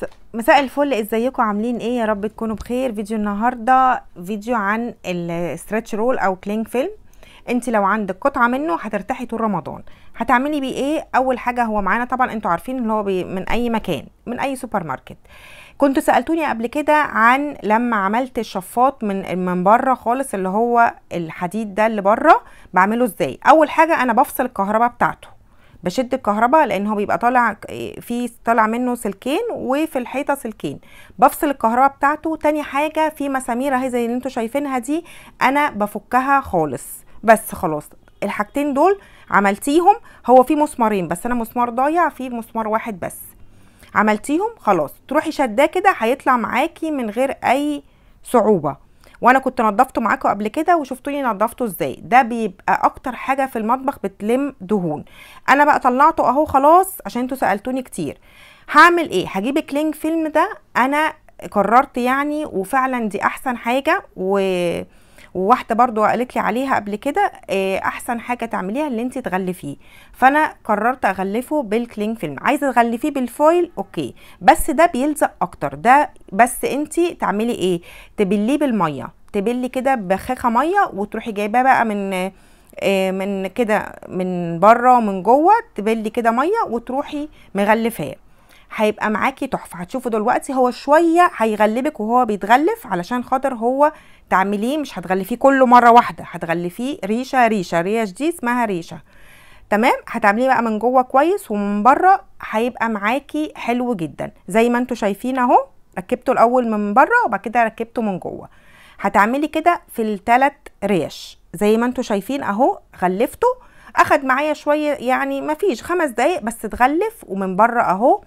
بس مساء الفل ازيكم عاملين ايه يا رب تكونوا بخير فيديو النهارده فيديو عن الاسترتش رول او كلينج فيلم انت لو عندك قطعه منه هترتاحي طول رمضان هتعملي بيه ايه اول حاجه هو معانا طبعا انتوا عارفين ان هو من اي مكان من اي سوبر ماركت كنتوا سالتوني قبل كده عن لما عملت الشفاط من من بره خالص اللي هو الحديد ده اللي بره بعمله ازاي اول حاجه انا بفصل الكهرباء بتاعته بشد الكهرباء لان هو بيبقى طالع في طالع منه سلكين وفي الحيطه سلكين بفصل الكهرباء بتاعته تاني حاجه في مسامير اهي زي اللي انتوا شايفينها دي انا بفكها خالص بس خلاص الحاجتين دول عملتيهم هو في مسمارين بس انا مسمار ضايع في مسمار واحد بس عملتيهم خلاص تروحي شداه كده هيطلع معاكي من غير اي صعوبه وانا كنت نضفته معاكم قبل كده وشفتوني نضفته ازاي ده بيبقى اكتر حاجه في المطبخ بتلم دهون انا بقى طلعته اهو خلاص عشان انتوا سالتوني كتير هعمل ايه هجيب كلينج فيلم ده انا قررت يعني وفعلا دي احسن حاجه و وواحده برضو قالت لي عليها قبل كده آه، احسن حاجه تعمليها اللي انت تغلفيه فانا قررت اغلفه بالكلينج فيلم عايزه تغلفيه بالفويل اوكي بس ده بيلزق اكتر ده بس انت تعملي ايه تبليه بالميه تبلي كده بخيخة ميه وتروحي جايباه بقى من آه، من كده من بره ومن جوه تبلي كده ميه وتروحي مغلفاه هيبقى معاكي تحفه هتشوفوا دلوقتي هو شويه هيغلبك وهو بيتغلف علشان خاطر هو تعمليه مش هتغلفيه كله مره واحده هتغلفيه ريشه ريشه ريش دي اسمها ريشه تمام هتعمليه بقى من جوه كويس ومن بره هيبقى معاكي حلو جدا زي ما انتم شايفين اهو ركبته الاول من بره وبعد كده ركبته من جوه هتعملي كده في الثلاث ريش زي ما انتم شايفين اهو غلفته اخد معايا شويه يعني مفيش خمس دقايق بس اتغلف ومن بره اهو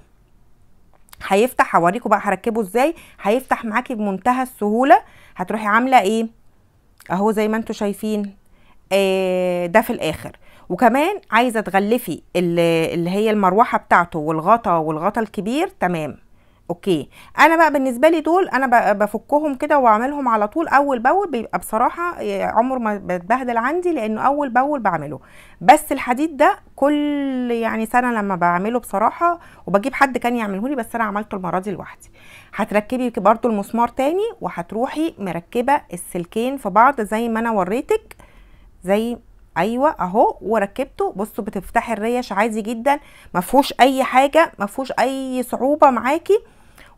هيفتح هوريكم بقى هركبه ازاي هيفتح معاكي بمنتهى السهوله هتروحي عامله ايه اهو زي ما انتم شايفين آه ده في الاخر وكمان عايزه تغلفي اللي هي المروحه بتاعته والغطا والغطا الكبير تمام اوكي انا بقى بالنسبه لي دول انا بفكهم كده واعملهم على طول اول باول بيبقى بصراحه آه، عمر ما بتبهدل عندي لانه اول باول بعمله بس الحديد ده كل يعني سنه لما بعمله بصراحه وبجيب حد كان يعمله لي بس انا عملته المره دي لوحدي هتركبي برده المسمار تاني وهتروحي مركبه السلكين في بعض زي ما انا وريتك زي ايوه اهو وركبته بصوا بتفتحي الريش عادي جدا ما اي حاجه ما اي صعوبه معاكي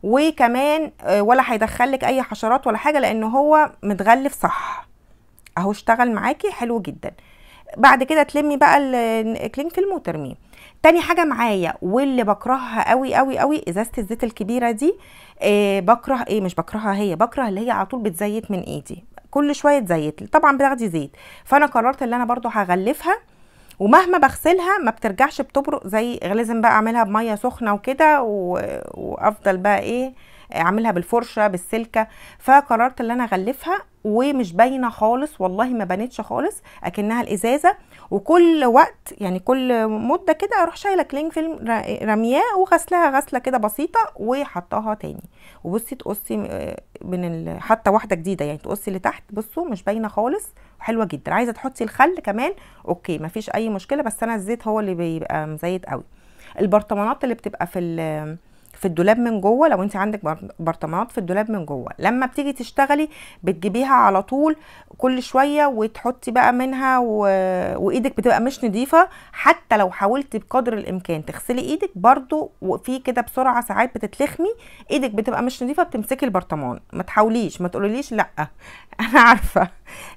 وكمان آه، ولا هيدخلك اي حشرات ولا حاجه لان هو متغلف صح اهو اشتغل معاكي حلو جدا بعد كده تلمي بقى فيلم وترميه تاني حاجه معايا واللي بكرهها قوي قوي قوي ازازه الزيت الكبيره دي إيه بكره ايه مش بكرهها هي بكره اللي هي على طول بتزيت من ايدي كل شويه تزيت طبعا بتاخدي زيت فانا قررت ان انا برضو هغلفها ومهما بغسلها ما بترجعش بتبرق زي لازم بقى اعملها بميه سخنه وكده وافضل بقى ايه اعملها بالفرشه بالسلكه فقررت ان انا اغلفها ومش باينه خالص والله ما بانتش خالص اكنها الازازه وكل وقت يعني كل مده كده اروح شايله كلينج فيلم رمياه وغسلها غسله كده بسيطه وحطها تاني وبصي تقصي آه، من ال... حتى واحده جديده يعني تقصي لتحت بصوا مش باينه خالص حلوه جدا عايزه تحطي الخل كمان اوكي مفيش اي مشكله بس انا الزيت هو اللي بيبقى مزيت قوي البرطمانات اللي بتبقى في في الدولاب من جوه لو انت عندك برطمانات في الدولاب من جوه لما بتيجي تشتغلي بتجيبيها على طول كل شويه وتحطي بقى منها و... وايدك بتبقى مش نظيفه حتى لو حاولتي بقدر الامكان تغسلي ايدك برده وفي كده بسرعه ساعات بتتلخمي ايدك بتبقى مش نظيفه بتمسكي البرطمان ما تحاوليش ما تقوليليش لا انا عارفه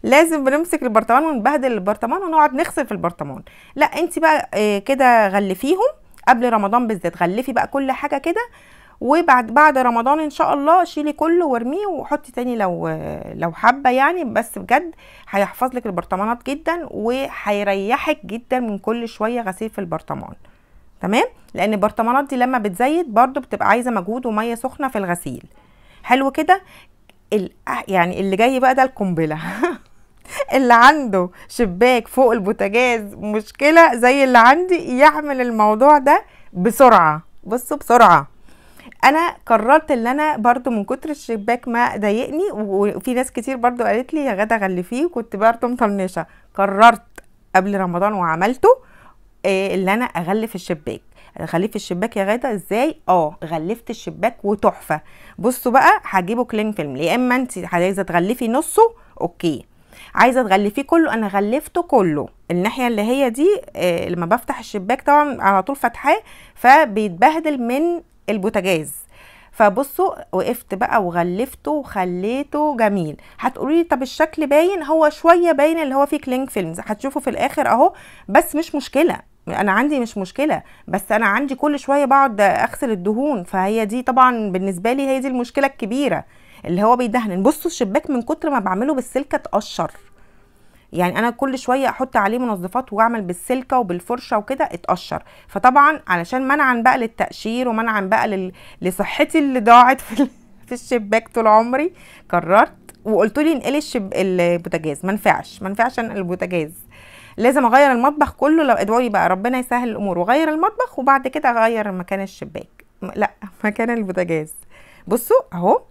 لازم بنمسك البرطمان ونبهدل البرطمان ونقعد نغسل في البرطمان لا انت بقى آه، كده غلفيهم قبل رمضان بالذات غلفي بقى كل حاجه كده وبعد بعد رمضان ان شاء الله شيلي كله وارميه وحطي تاني لو لو حابه يعني بس بجد هيحفظ لك البرطمانات جدا وهيريحك جدا من كل شويه غسيل في البرطمان تمام لان البرطمانات دي لما بتزيد برده بتبقى عايزه مجهود وميه سخنه في الغسيل حلو كده يعني اللي جاي بقى ده القنبله اللي عنده شباك فوق البوتاجاز مشكله زي اللي عندي يعمل الموضوع ده بسرعه بصوا بسرعه انا قررت ان انا برضو من كتر الشباك ما ضايقني وفي ناس كتير برضو قالت لي يا غدا غلفيه وكنت برضو مطنشه قررت قبل رمضان وعملته إيه اللي انا اغلف الشباك في الشباك يا غاده ازاي اه غلفت الشباك وتحفه بصوا بقى هجيبه كلين فيلم يا اما انت عايزه تغلفي نصه اوكي عايزه تغلفيه كله انا غلفته كله الناحيه اللي هي دي آه لما بفتح الشباك طبعا على طول فاتحاه فبيتبهدل من البوتاجاز فبصوا وقفت بقى وغلفته وخليته جميل هتقولي لي طب الشكل باين هو شويه باين اللي هو فيه كلينج فيلمز هتشوفوا في الاخر اهو بس مش مشكله انا عندي مش مشكله بس انا عندي كل شويه بقعد اغسل الدهون فهي دي طبعا بالنسبه لي هي دي المشكله الكبيره اللي هو بيدهن بصوا الشباك من كتر ما بعمله بالسلكه اتقشر يعني انا كل شويه احط عليه منظفات واعمل بالسلكه وبالفرشه وكده اتقشر فطبعا علشان منعا بقى للتقشير ومنعا بقى لل... لصحتي اللي ضاعت في, في الشباك طول عمري قررت وقلت لي انقلي الشب... البوتاجاز ما ينفعش ما ينفعش انقل البوتاجاز لازم اغير المطبخ كله لو ادعوا بقى ربنا يسهل الامور واغير المطبخ وبعد كده اغير مكان الشباك لا مكان البوتاجاز بصوا اهو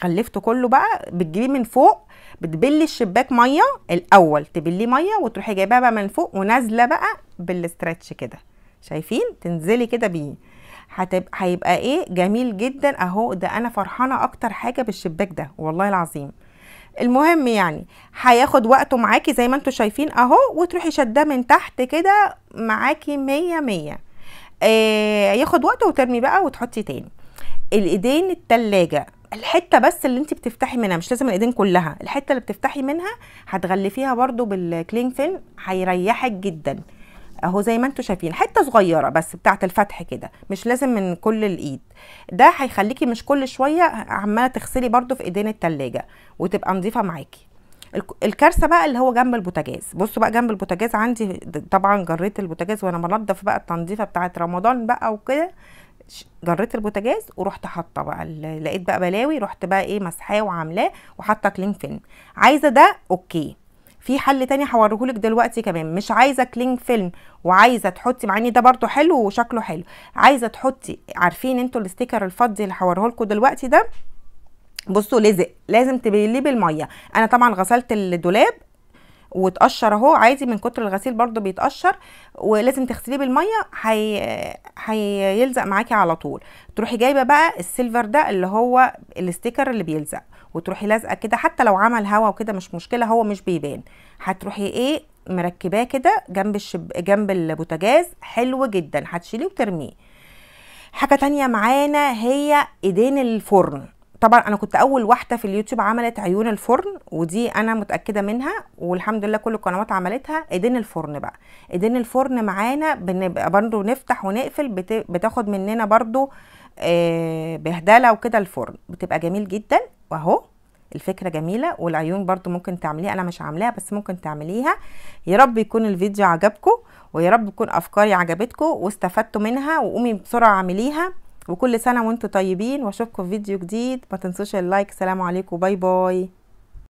خلفته كله بقى بتجيبيه من فوق بتبلي الشباك ميه الاول تبليه ميه وتروحي جايباه بقى من فوق ونازله بقى بالاسترتش كده شايفين تنزلي كده بيه هتبقى هيبقى ايه جميل جدا اهو ده انا فرحانه اكتر حاجه بالشباك ده والله العظيم المهم يعني هياخد وقته معاكي زي ما انتم شايفين اهو وتروحي شداه من تحت كده معاكي مية مية آه ياخد وقته وترمي بقى وتحطي تاني الايدين التلاجة الحته بس اللي انت بتفتحي منها مش لازم الايدين كلها الحته اللي بتفتحي منها هتغلفيها برده بالكلين فيلم هيريحك جدا اهو زي ما انتم شايفين حته صغيره بس بتاعه الفتح كده مش لازم من كل الايد ده هيخليكي مش كل شويه عماله تغسلي برده في ايدين التلاجة وتبقى نظيفه معاكي الكارثه بقى اللي هو جنب البوتاجاز بصوا بقى جنب البوتاجاز عندي طبعا جريت البوتاجاز وانا بنضف بقى التنظيفه بتاعه رمضان بقى وكده جريت البوتاجاز ورحت حاطه بقى لقيت بقى بلاوي رحت بقى ايه مسحاه وعاملاه وحاطه كلين فيلم عايزه ده اوكي في حل تاني هوريهولك دلوقتي كمان مش عايزه كلينج فيلم وعايزه تحطي مع ان ده برده حلو وشكله حلو عايزه تحطي عارفين انتوا الستيكر الفضي اللي هوريهولكوا دلوقتي ده بصوا لزق لازم تبليه بالميه انا طبعا غسلت الدولاب وتقشر اهو عادي من كتر الغسيل برده بيتقشر ولازم تغسليه بالميه هي... هيلزق معاكي على طول تروحي جايبه بقى السيلفر ده اللي هو الاستيكر اللي بيلزق وتروحي لازقه كده حتى لو عمل هوا وكده مش مشكله هو مش بيبان هتروحي ايه مركباه كده جنب الشب... جنب البوتاجاز حلو جدا هتشيليه وترميه حاجه تانية معانا هي ايدين الفرن طبعا انا كنت اول واحده في اليوتيوب عملت عيون الفرن ودي انا متاكده منها والحمد لله كل القنوات عملتها ايدين الفرن بقى ايدين الفرن معانا بنبقى برضو نفتح ونقفل بتاخد مننا برضو آه، بهدله وكده الفرن بتبقى جميل جدا واهو الفكره جميله والعيون برضو ممكن تعمليها انا مش عاملاها بس ممكن تعمليها يا رب يكون الفيديو عجبكم ويا رب تكون افكاري عجبتكم واستفدتوا منها وقومي بسرعه اعمليها وكل سنه وانتم طيبين واشوفكم في فيديو جديد ما تنسوش اللايك سلام عليكم باي باي